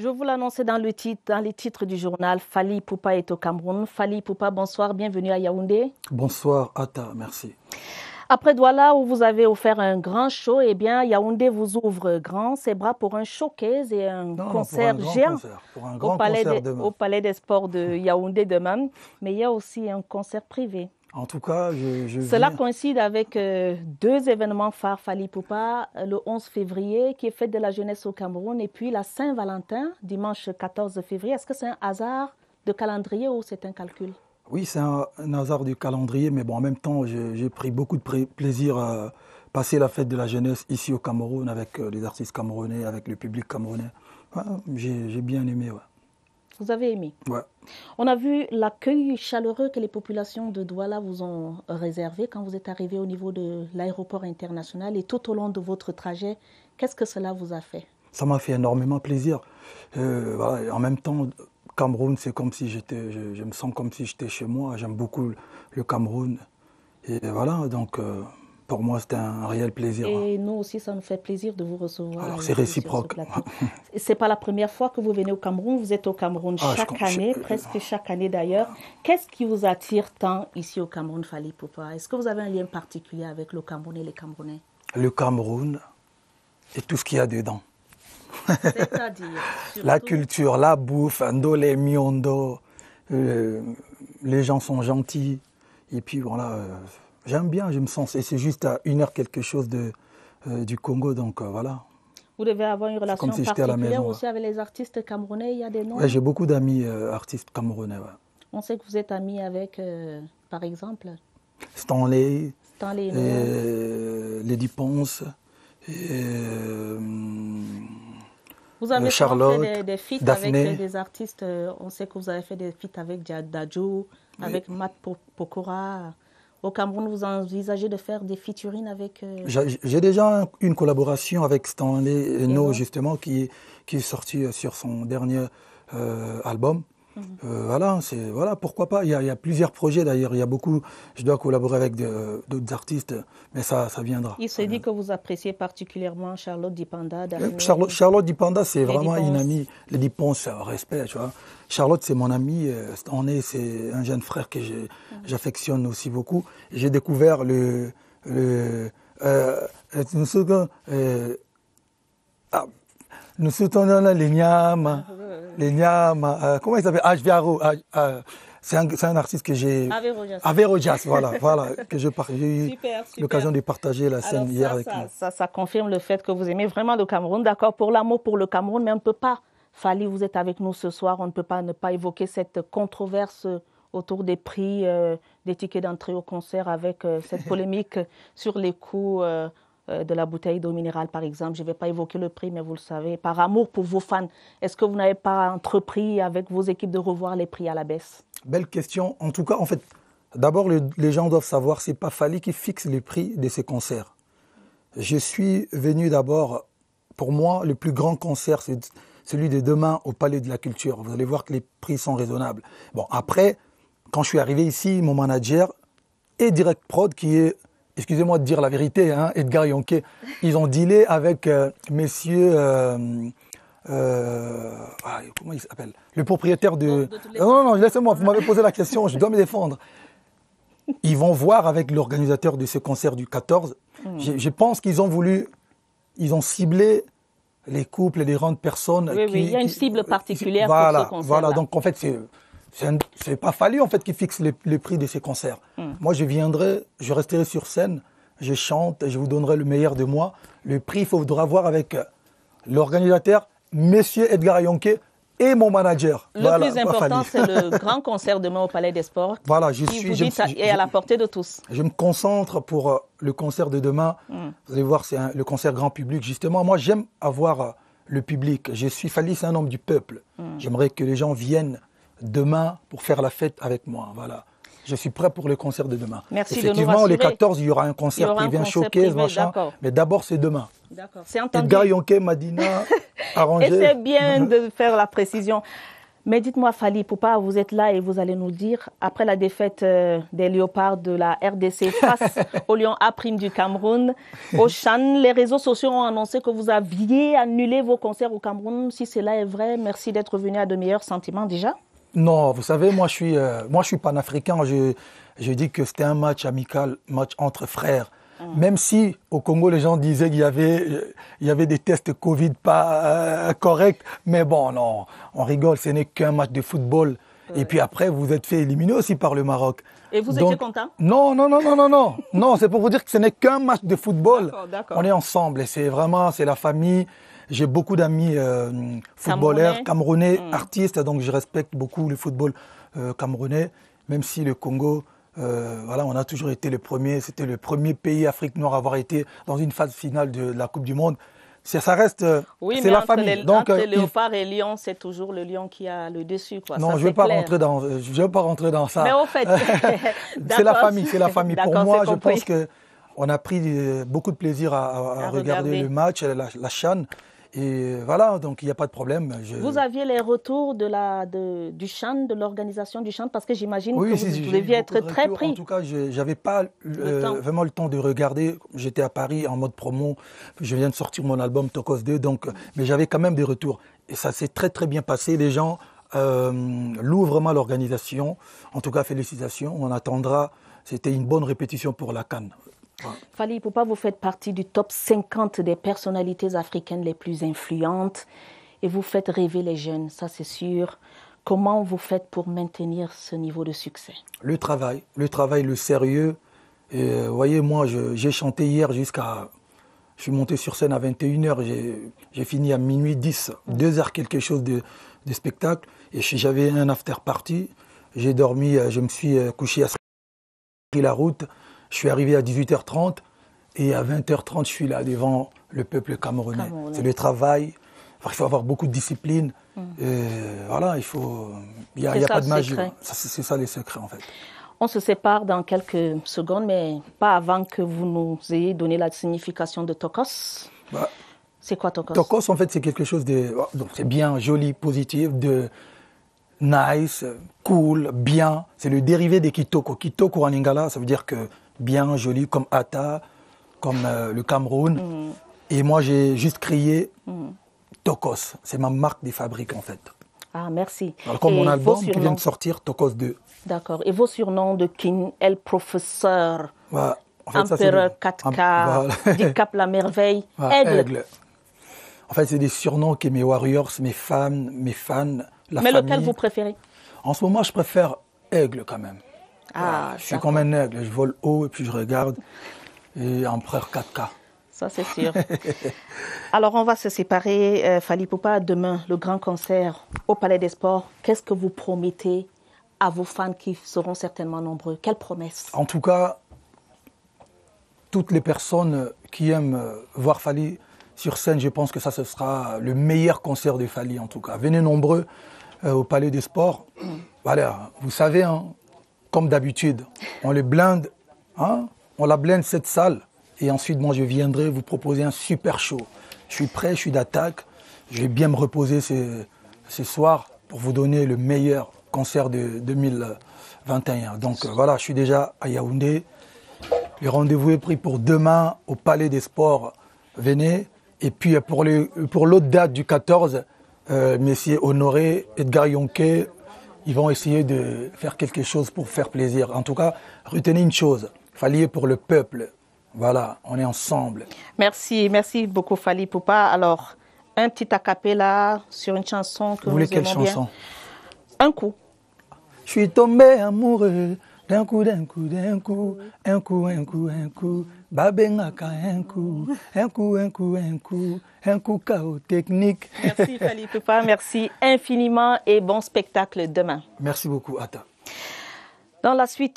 Je vous l'annonçais dans le titre, dans les titres du journal. Fali Poupa est au Cameroun. Fali Poupa, bonsoir, bienvenue à Yaoundé. Bonsoir, Ata, merci. Après Douala, où vous avez offert un grand show, eh bien, Yaoundé vous ouvre grand ses bras pour un showcase et un concert géant au Palais des Sports de Yaoundé demain. Mais il y a aussi un concert privé. En tout cas, je, Cela coïncide avec euh, deux événements phares Fali Poupa, le 11 février, qui est fête de la jeunesse au Cameroun, et puis la Saint-Valentin, dimanche 14 février. Est-ce que c'est un hasard de calendrier ou c'est un calcul Oui, c'est un, hasard de calendrier, mais bon, en même temps, j'ai pris beaucoup de plaisir à passer la fête de la jeunesse ici au Cameroun avec euh, les artistes camerounais, avec le public camerounais. j'ai bien aimé, ouais. Vous avez aimé On a vu l'accueil chaleureux que les populations de Douala vous ont réservé quand vous êtes arrivé au niveau de l'aéroport international et tout au long de votre trajet. Qu'est-ce que cela vous a fait Ça m'a fait énormément plaisir. Euh, en même temps, Cameroun, c'est comme si j'étais, je, me sens comme si j'étais chez moi. J'aime beaucoup le Cameroun. Et voilà, donc euh, pour moi, c'était un réel plaisir. Hein. Et nous aussi, ça nous fait plaisir de vous recevoir. Alors, c'est réciproque. Ce c'est pas la première fois que vous venez au Cameroun. Vous êtes au Cameroun ah, chaque année, presque chaque année d'ailleurs. Qu'est-ce qui vous attire tant ici au Cameroun, Fali Poupa Est-ce que vous avez un lien particulier avec le Cameroun et les Camerounais Le Cameroun et tout ce qu'il y a dedans. C'est-à-dire La culture, la bouffe, Ndolé, Miondo. Euh, les gens sont gentils. Et puis voilà. Euh, J'aime bien, je me sens. Et c'est juste à une heure quelque chose de, euh, du Congo, donc euh, voilà. Vous devez avoir une relation particulière aussi hein. avec les artistes camerounais. Il y a des noms. j'ai beaucoup d'amis euh, artistes camerounais. On sait que vous êtes amis avec, par exemple, Stanley, Stanley Lady Ponce. Vous avez fait des, feats avec des artistes. On sait que vous avez fait des feats avec Dadjo, avec Matt Pokora au Cameroun, vous envisagez de faire des featurines avec. Euh, j'ai déjà une collaboration avec Stanley Eno, justement, qui, est sorti euh, sur son dernier euh, album. Euh, voilà, c'est voilà, pourquoi pas. Il y, a, plusieurs projets d'ailleurs. Il y a beaucoup. Je dois collaborer avec d'autres artistes, mais ça, ça viendra. Il s'est dit que vous appréciez particulièrement Charlotte Dipanda. Euh, Charlotte, Charlotte Dipanda, c'est vraiment une amie. Les Ponce, euh, respect, tu vois. Charlotte, c'est mon ami, On est, c'est un jeune frère que j'affectionne aussi beaucoup. J'ai découvert le, le nous soutenons, euh, ah, les euh, les euh, comment ils s'appelle euh, c'est un, artiste que j'ai. Averrojas. voilà, voilà, que j'ai eu l'occasion de partager la scène hier avec ça, ça, confirme le fait que vous aimez vraiment le Cameroun, d'accord, pour l'amour pour le Cameroun, mais on ne peut pas. Fali, vous êtes avec nous ce soir, on ne peut pas ne pas évoquer cette controverse autour des prix des tickets d'entrée au concert avec cette polémique sur les coûts euh, de la bouteille d'eau minérale, par exemple. Je ne vais pas évoquer le prix, mais vous le savez. Par amour pour vos fans, est-ce que vous n'avez pas entrepris avec vos équipes de revoir les prix à la baisse Belle question. En tout cas, en fait, d'abord, les gens doivent savoir, c'est pas Fali qui fixe les prix de ces concerts. Je suis venu d'abord, pour moi, le plus grand concert, c'est celui de demain au Palais de la Culture. Vous allez voir que les prix sont raisonnables. Bon, après, quand je suis arrivé ici, mon manager et Direct Prod, qui est excusez-moi de dire la vérité, hein, Edgar Yonke, ils ont dealé avec euh, Monsieur euh, euh, ah, comment il s'appelle Le propriétaire de... Non, non, non, laissez-moi, vous m'avez posé la question, je dois me défendre. Ils vont voir avec l'organisateur de ce concert du 14. Hmm. Je, pense qu'ils ont voulu, ils ont ciblé les couples et les grandes personnes. qui, il y a une cible particulière ce concert. Voilà, donc en fait, c'est n'est pas fallu en fait qu'ils fixent le prix de ces concerts. Hmm. Moi, je viendrai, je resterai sur scène, je chante, je vous donnerai le meilleur de moi. Le prix, il faudra voir avec euh, l'organisateur, Monsieur Edgar Ayonke et mon manager. Le plus important, c'est le grand concert demain au Palais des Sports. Voilà, je suis. je et à la portée de tous. Je me concentre pour euh, le concert de demain. Mm. Vous allez voir, c'est le concert grand public, justement. Moi, j'aime avoir euh, le public. Je suis Fali, c'est un homme du peuple. Mm. J'aimerais que les gens viennent demain pour faire la fête avec moi. Voilà je suis prêt pour le concert de demain. Merci Effectivement, les le 14, il y aura un concert qui vient choquer. Mais d'abord, c'est demain. D'accord, c'est entendu. Madina, Et c'est bien de faire la précision. Mais dites-moi, Fali, pourquoi vous êtes là et vous allez nous dire, après la défaite euh, des Léopards de la RDC face au Lyon A' du Cameroun, au Chan, les réseaux sociaux ont annoncé que vous aviez annulé vos concerts au Cameroun. Si cela est vrai, merci d'être venu à de meilleurs sentiments déjà. Non, vous savez, moi je suis, euh, moi, je suis panafricain. Je, dis que c'était un match amical, match entre frères. Mm. Même si au Congo, les gens disaient qu'il y avait, il y avait des tests Covid pas euh, corrects. Mais bon, non, on rigole, ce n'est qu'un match de football. Et puis après, vous êtes fait éliminer aussi par le Maroc. Et vous étiez content Non, non, non, non, non, non. non, c'est pour vous dire que ce n'est qu'un match de football. On est ensemble et c'est vraiment, c'est la famille. J'ai beaucoup d'amis euh, footballeurs camerounais, hmm. artistes, donc je respecte beaucoup le football euh, camerounais, même si le Congo, euh, voilà, on a toujours été le premier, c'était le premier pays africain noir à avoir été dans une phase finale de, la Coupe du Monde. Ça, reste, oui, c'est la famille. donc, entre léopard et lion, c'est toujours le lion qui a le dessus. Non, je ne veux pas rentrer dans, pas rentrer dans ça. Mais au fait, c'est la famille, c'est la famille. Pour moi, je pense que on a pris beaucoup de plaisir à, regarder. le match, la, la chaîne. Et voilà, donc il n'y a pas de problème. Vous aviez les retours de du chant, de l'organisation du chant, parce que j'imagine que vous, deviez être très pris. En tout cas, je n'avais pas euh, vraiment le temps de regarder. J'étais à Paris en mode promo. Je viens de sortir mon album Tokos 2, donc, mais j'avais quand même des retours. Et ça s'est très très bien passé. Les gens euh, louent vraiment l'organisation. En tout cas, félicitations. On attendra. C'était une bonne répétition pour la Cannes. Fali, pourquoi vous faites partie du top 50 des personnalités africaines les plus influentes et vous faites rêver les jeunes, ça c'est sûr. Comment vous faites pour maintenir ce niveau de succès Le travail, le travail, le sérieux. Euh, vous voyez, moi, j'ai chanté hier jusqu'à... Je suis monté sur scène à 21h, j'ai fini à minuit 10, 2 heures quelque chose de, spectacle. Et j'avais un after-party, j'ai dormi, euh, je me suis euh, couché à la route, je suis arrivé à 18h30 et à 20h30, je suis là devant le peuple camerounais. C'est le travail. il faut avoir beaucoup de discipline. Mm. voilà, il faut. Il n'y a, pas de magie. C'est ça les secrets, en fait. On se sépare dans quelques secondes, mais pas avant que vous nous ayez donné la signification de Tokos. Bah, c'est quoi Tokos Tokos, en fait, c'est quelque chose de. Oh, c'est bien, joli, positif, de nice, cool, bien. C'est le dérivé des Kitoko. Kitoko en lingala, ça veut dire que bien joli comme Atta, comme euh, le Cameroun. Mm. Et moi, j'ai juste crié mm. Tokos. C'est ma marque des fabriques, en fait. Ah, merci. Alors, comme Et mon album qui vient de sortir, Tokos 2. D'accord. Et vos surnoms de King, El Professeur, bah, en Empereur 4K, Cap la Merveille, Aigle. En fait, c'est des surnoms que mes warriors, mes fans, mes fans, la Mais lequel vous préférez En ce moment, je préfère Aigle quand même. Ah, je suis comme un aigle, je vole haut et puis je regarde. Et empereur 4K. Ça, c'est sûr. Alors, on va se séparer, euh, Fali Poupa, demain, le grand concert au Palais des Sports. Qu'est-ce que vous promettez à vos fans qui seront certainement nombreux Quelle promesse En tout cas, toutes les personnes qui aiment euh, voir Fali sur scène, je pense que ça, ce sera le meilleur concert de Fali, en tout cas. Venez nombreux euh, au Palais des Sports. Voilà, vous savez, hein, comme d'habitude. On les blinde, hein, on la blinde cette salle. Et ensuite, moi, je viendrai vous proposer un super show. Je suis prêt, je suis d'attaque. Je vais bien me reposer ce, soir pour vous donner le meilleur concert de 2021. Donc euh, voilà, je suis déjà à Yaoundé. Le rendez-vous est pris pour demain au Palais des Sports. Venez. Et puis pour l'autre pour date du 14, euh, messieurs Honoré, Edgar Yonke, ils vont essayer de faire quelque chose pour faire plaisir. En tout cas, retenez une chose, Fali pour le peuple. Voilà, on est ensemble. Merci, merci beaucoup Fali Poupa. Alors, un petit acapella sur une chanson que vous voulez quelle chanson Un coup. Je suis tombé amoureux d'un coup, d'un coup, d'un coup, un coup, un coup, un coup, Babengaka, un coup, un coup, un coup, un coup, un coup chaos technique. Merci Fali Poupa, merci infiniment et bon spectacle demain. Merci beaucoup, Ata. Dans la suite.